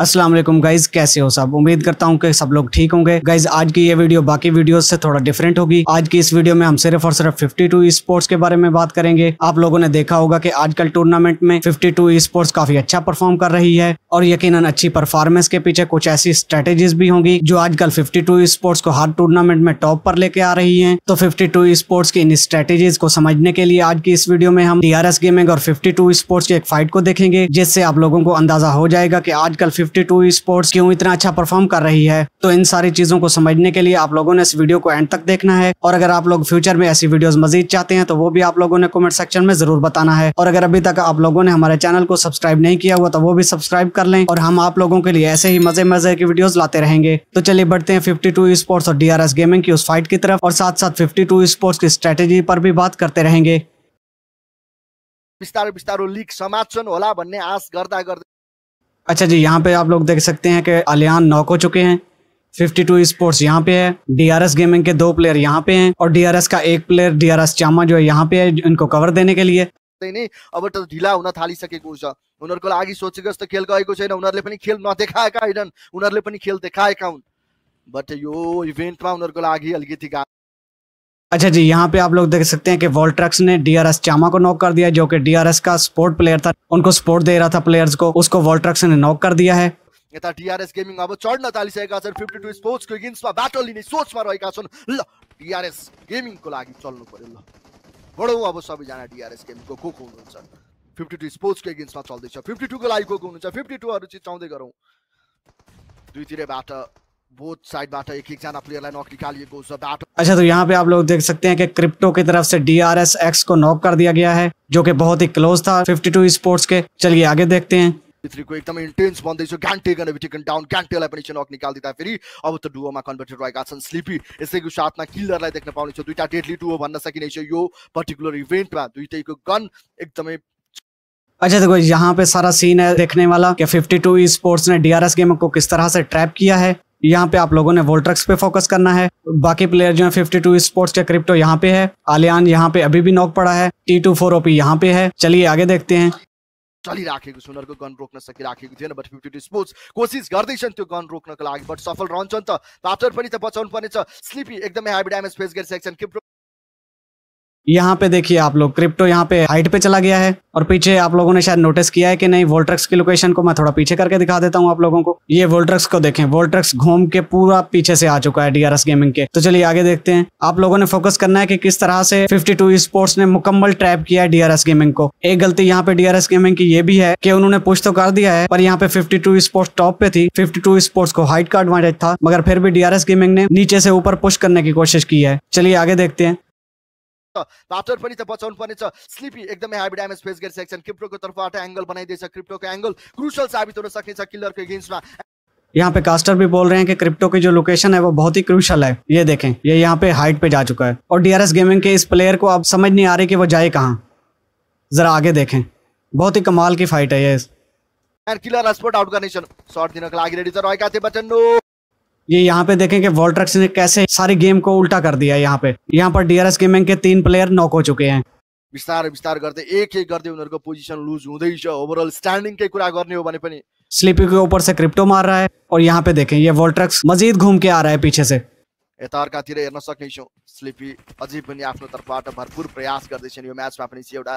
Aslam guys कैसे हो सब उम्मीद करता हूँ कि सब लोग ठीक होंगे गाइज आज की ये वीडियो बाकी वीडियो से थोड़ा डिफरेंट होगी आज की इस वीडियो में हम सिर्फ और सिर्फ 52 टू स्पोर्ट्स के बारे में बात करेंगे आप लोगों ने देखा होगा कि आजकल टूर्नामेंट में 52 टू स्पोर्ट्स काफी अच्छा परफॉर्म कर रही है और यकीन अच्छी परफॉर्मेंस के पीछे कुछ ऐसी स्ट्रेटेजीज भी होंगी जो आजकल फिफ्टी टू स्पोर्ट्स को हर टूर्नामेंट में टॉप पर लेके आ रही है तो फिफ्टी टू स्पोर्ट्स की इन स्ट्रेटेजीज को समझने के लिए आज की इस वीडियो में हम डी गेमिंग और फिफ्टी टू स्पोर्ट्स की एक फाइट को देखेंगे जिससे आप लोगों को अंदाजा हो जाएगा की आजकल फिफ्टी टू स्पोर्ट्स क्यों इतना अच्छा परफॉर्म कर रही है तो इन सारी चीजों को समझने के लिए आप लोगों ने इस वीडियो को एंड तक देखना है और अगर आप लोग फ्यूचर में ऐसी वीडियोस मजीद चाहते हैं तो वो भी आप लोगों ने कमेंट सेक्शन में जरूर बताना है और अगर अभी तक आप लोगों ने हमारे चैनल को सब्सक्राइब नहीं किया हुआ तो वो भी सब्सक्राइब कर लें और हम आप लोगों के लिए ऐसे ही मजे मजे की वीडियोज लाते रहेंगे तो चलिए बढ़ते हैं फिफ्टी टू स्पोर्ट्स और डी गेमिंग की उस फाइट की तरफ और साथ साथ फिफ्टी टू स्पोर्ट्स की स्ट्रेटेजी पर भी बात करते रहेंगे बिस्तारै बिस्तारो लीक समाचन होला भन्ने आश गर्दा गर्दै अच्छा जी यहाँ पे आप लोग देख सकते हैं कि अलियान नॉक हो चुके हैं 52 टू स्पोर्ट्स यहाँ पे है डीआरएस गेमिंग के दो प्लेयर यहाँ पे हैं और डीआरएस का एक प्लेयर डीआरएस चामा जो है यहाँ पे है इनको कवर देने के लिए नहीं अब तो ढिला होना थालिसकेको सके उनीहरूको आगे सोचेको जस्तो खेल गएको छैन उनीहरूले पनि खेल नदेखा होइनन् उनीहरूले खेल देखा हुन् बट यो इवेंट में उनीहरूको अलग अलिकति अच्छा जी यहाँ पे आप लोग देख सकते हैं कि वोल्ट्रक्स ने डीआरएस चामा को नॉक कर दिया जो कि डीआरएस का स्पोर्ट प्लेयर था उनको स्पोर्ट दे रहा था प्लेयर्स को उसको वोल्ट्रक्स ने नॉक कर दिया है यता डीआरएस गेमिङ अब चढ्न थालिसकेका छन् फिफ्टी लिने रहेका छन् ल लागि चल्नु पर्यो ल अब को को हुनुहुन्छ को को हुनुहुन्छ चिचाउँदै बोथ एक नक निकालिएको छ बाटो अच्छा तो यहाँ पे आप लोग देख सकते हैं कि क्रिप्टो की तरफ से डी आर एस एक्स को नॉक कर दिया गया है जो कि बहुत ही क्लोज था 52 स्पोर्ट्स के चलिए आगे देखते हैं को एकदम इंटेंस बंद है जो गैंटे गन अभी टेकन डाउन गैंटे वाला पेनिशन नॉक निकाल देता है फिर अब तो डुओ मा कन्वर्टेड रॉय गासन स्लीपी यसै को साथमा किलर लाई देख्न पाउने छ दुईटा डेडली डुओ भन्न सकिनेछ यो पर्टिकुलर इभेन्टमा को गन एकदमै अच्छा देखो तो यहाँ पे सारा सीन है देखने वाला कि 52 स्पोर्ट्स ने डीआरएस गेम को किस तरह से ट्रैप किया है यहाँ पे आप लोगों ने वोल्ट्रक्स पे फोकस करना है बाकी प्लेयर जो है फिफ्टी टू स्पोर्ट्स के क्रिप्टो यहाँ पे है आलियान यहाँ पे अभी भी नॉक पड़ा है टी टू फोर ओपी यहाँ पे है चलिए आगे देखते हैं चली राखेको छु उनीहरूको गन रोक्न सकिराखेको थिएन बट फिफ्टी टू स्पोर्ट्स कोसिस गर्दैछन् त्यो गन रोक्नको लागि बट सफल रहन्छन् त आफ्टर पनि त बचाउनु पर्नेछ स्लिपी एकदमै हाबी ड्यामेज फेस गरिसकेका छन् यहाँ पे देखिए आप लोग क्रिप्टो यहाँ पे हाइट पे चला गया है और पीछे आप लोगों ने शायद नोटिस किया है कि नहीं वोल्ट्रक्स की लोकेशन को मैं थोड़ा पीछे करके दिखा देता हूँ आप लोगों को ये वोल्ट्रक्स को देखें वोल्ट्रक्स घूम के पूरा पीछे से आ चुका है डीआरएस गेमिंग के तो चलिए आगे देखते हैं आप लोगों ने फोकस करना है कि किस तरह से फिफ्टी टू स्पोर्ट्स ने मुकम्मल ट्रैप किया है डीआरएस गेमिंग को एक गलती यहाँ पे डीआरएस गेमिंग की ये भी है की उन्होंने पुष्ट तो कर दिया है पर यहाँ पे टू स्पोर्ट्स टॉप पे थी टू स्पोर्ट्स को हाइट का एडवांटेज था मगर फिर भी डीआरएस गेमिंग ने नीचे से ऊपर पुष्ट करने की कोशिश की है चलिए आगे देखते हैं लाफ्टर पनि त बचाउनु पर्नेछ स्लिपी एकदमै हाबी ड्यामेज फेस गरिसकेका छन् क्रिप्टोको तर्फबाट एङ्गल बनाइदिएछ क्रिप्टोको एङ्गल क्रुसल साबित हुन सक्नेछ किलरको एगेन्स्टमा यहाँ पे कास्टर भी बोल रहे हैं कि क्रिप्टो की जो लोकेशन है वो बहुत ही क्रूशल है ये देखें ये यहाँ पे हाइट पे जा चुका है और डी गेमिंग के इस प्लेयर को अब समझ नहीं आ रही कि वो जाए कहाँ जरा आगे देखें बहुत ही कमाल की फाइट है ये किलर आउट गर्ने छन् सर्ट दिनको रेडी छ बटन नो ये यहाँ पे देखें कि वोल्ट्रक्स ने कैसे सारी गेम को उल्टा कर दिया यहाँ पे यहाँ पर डीआरएस गेमिंग के तीन प्लेयर नॉक हो चुके हैं विस्तार विस्तार करते एक एक करते उनको उनीहरूको लूज होते ओवरऑल स्टैंडिंग के कुरा करने हो बने पनी स्लीपी के ऊपर से क्रिप्टो मार रहा है और यहाँ पे देखें ये वोल्ट्रक्स मजीद घूम के आ रहा है पीछे से यता अर्कातिर हेर्न सक्नेछौँ स्लिपी अझै पनि आफ्नो तर्फबाट भरपुर प्रयास गर्दैछन् यो म्याचमा पनि एउटा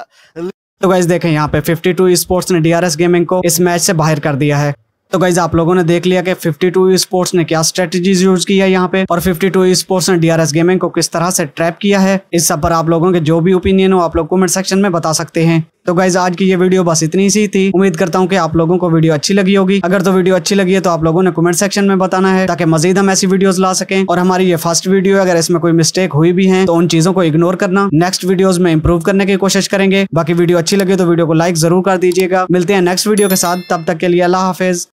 तो गाइस देखें यहाँ पे 52 स्पोर्ट्स ने डीआरएस गेमिंग को इस मैच से बाहर कर दिया है तो गाइज आप लोगों ने देख लिया कि 52 टू स्पोर्ट्स ने क्या स्ट्रेटेजीज यूज किया है यहाँ पे और 52 टू स्पोर्ट्स ने डीआरएस गेमिंग को किस तरह से ट्रैप किया है इस सब पर आप लोगों के जो भी ओपिनियन हो आप लोग कमेंट सेक्शन में बता सकते हैं तो गाइज आज की ये वीडियो बस इतनी सी थी उम्मीद करता हूँ कि आप लोगों को वीडियो अच्छी लगी होगी अगर तो वीडियो अच्छी लगी है तो आप लोगों ने कमेंट सेक्शन में बताना है ताकि मजीद हम ऐसी वीडियोस ला सकें और हमारी ये फर्स्ट वीडियो अगर इसमें कोई मिस्टेक हुई भी है तो उन चीजों को इग्नोर करना नेक्स्ट वीडियोज में इंप्रूव करने की कोशिश करेंगे बाकी वीडियो अच्छी लगी तो वीडियो को लाइक जरूर कर दीजिएगा मिलते हैं नेक्स्ट वीडियो के साथ तब तक के लिए अल्लाह हाफिज